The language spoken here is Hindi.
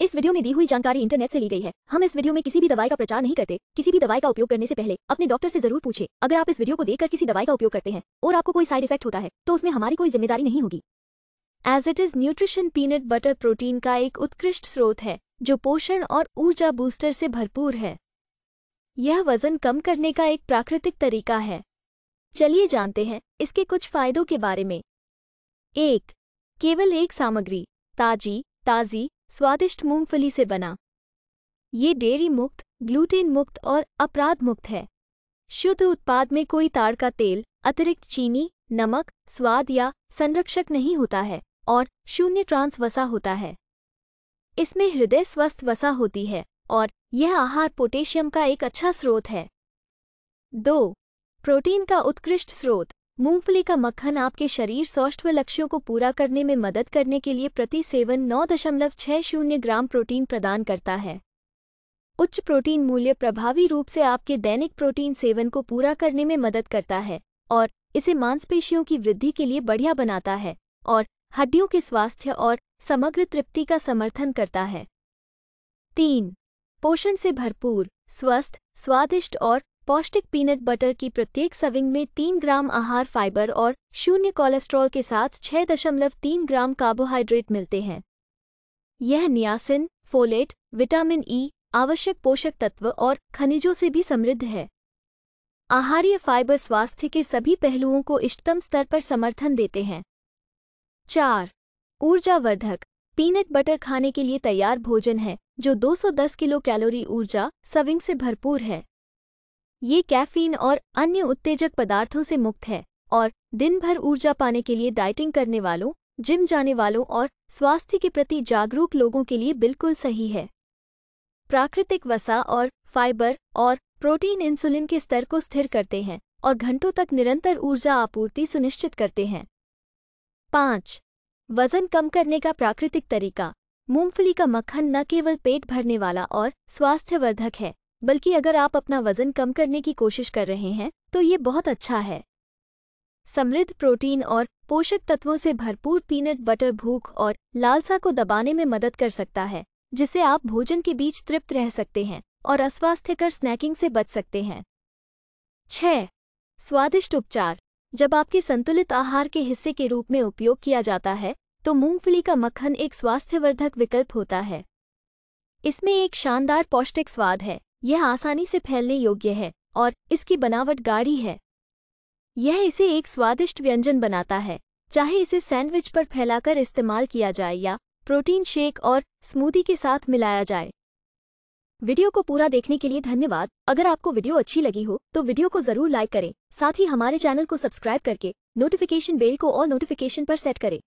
इस वीडियो में दी हुई जानकारी इंटरनेट से ली गई है हम इस वीडियो में किसी भी दवाई का प्रचार नहीं करते किसी भी दवाई का उपयोग करने से पहले अपने डॉक्टर से जरूर पूछे अगर आप इस वीडियो को देखकर किसी दवाई का उपयोग करते हैं और आपको कोई साइड इफेक्ट होता है तो उसमें हमारी कोई जिम्मेदारी नहीं होगी as it is nutrition peanut butter protein का एक उत्कृष्ट स्रोत है जो पोषण और ऊर्जा बूस्टर से भरपूर है यह वजन कम करने का एक प्राकृतिक तरीका है चलिए जानते हैं इसके कुछ फायदों के बारे में एक केवल एक सामग्री ताजी ताज़ी स्वादिष्ट मूंगफली से बना ये डेयरी मुक्त ग्लूटेन मुक्त और अपराध मुक्त है शुद्ध उत्पाद में कोई ताड़ का तेल अतिरिक्त चीनी नमक स्वाद या संरक्षक नहीं होता है और शून्य ट्रांस वसा होता है इसमें हृदय स्वस्थ वसा होती है और यह आहार पोटेशियम का एक अच्छा स्रोत है दो प्रोटीन का उत्कृष्ट स्रोत मूंगफली का मक्खन आपके शरीर सौष्ठव लक्ष्यों को पूरा करने में मदद करने के लिए प्रति सेवन नौ दशमलव छह शून्य ग्राम प्रोटीन प्रदान करता है उच्च प्रोटीन मूल्य प्रभावी रूप से आपके दैनिक प्रोटीन सेवन को पूरा करने में मदद करता है और इसे मांसपेशियों की वृद्धि के लिए बढ़िया बनाता है और हड्डियों के स्वास्थ्य और समग्र तृप्ति का समर्थन करता है तीन पोषण से भरपूर स्वस्थ स्वादिष्ट और पौष्टिक पीनट बटर की प्रत्येक सविंग में तीन ग्राम आहार फाइबर और शून्य कोलेस्ट्रॉल के साथ छह दशमलव तीन ग्राम कार्बोहाइड्रेट मिलते हैं यह नियासिन फोलेट विटामिन ई आवश्यक पोषक तत्व और खनिजों से भी समृद्ध है आहार्य फाइबर स्वास्थ्य के सभी पहलुओं को इष्टतम स्तर पर समर्थन देते हैं चार ऊर्जावर्धक पीनट बटर खाने के लिए तैयार भोजन है जो 210 किलो कैलोरी ऊर्जा सविंग से भरपूर है ये कैफीन और अन्य उत्तेजक पदार्थों से मुक्त है और दिन भर ऊर्जा पाने के लिए डाइटिंग करने वालों जिम जाने वालों और स्वास्थ्य के प्रति जागरूक लोगों के लिए बिल्कुल सही है प्राकृतिक वसा और फाइबर और प्रोटीन इंसुलिन के स्तर को स्थिर करते हैं और घंटों तक निरंतर ऊर्जा आपूर्ति सुनिश्चित करते हैं पाँच वजन कम करने का प्राकृतिक तरीका मूंगफली का मक्खन न केवल पेट भरने वाला और स्वास्थ्यवर्धक है बल्कि अगर आप अपना वजन कम करने की कोशिश कर रहे हैं तो ये बहुत अच्छा है समृद्ध प्रोटीन और पोषक तत्वों से भरपूर पीनट बटर भूख और लालसा को दबाने में मदद कर सकता है जिसे आप भोजन के बीच तृप्त रह सकते हैं और अस्वास्थ्यकर स्नैकिंग से बच सकते हैं छ स्वादिष्ट उपचार जब आपके संतुलित आहार के हिस्से के रूप में उपयोग किया जाता है तो मूंगफली का मक्खन एक स्वास्थ्यवर्धक विकल्प होता है इसमें एक शानदार पौष्टिक स्वाद है यह आसानी से फैलने योग्य है और इसकी बनावट गाढ़ी है यह इसे एक स्वादिष्ट व्यंजन बनाता है चाहे इसे सैंडविच पर फैलाकर इस्तेमाल किया जाए या प्रोटीन शेक और स्मूदी के साथ मिलाया जाए वीडियो को पूरा देखने के लिए धन्यवाद अगर आपको वीडियो अच्छी लगी हो तो वीडियो को जरूर लाइक करें साथ ही हमारे चैनल को सब्सक्राइब करके नोटिफिकेशन बेल को ऑल नोटिफिकेशन पर सेट करें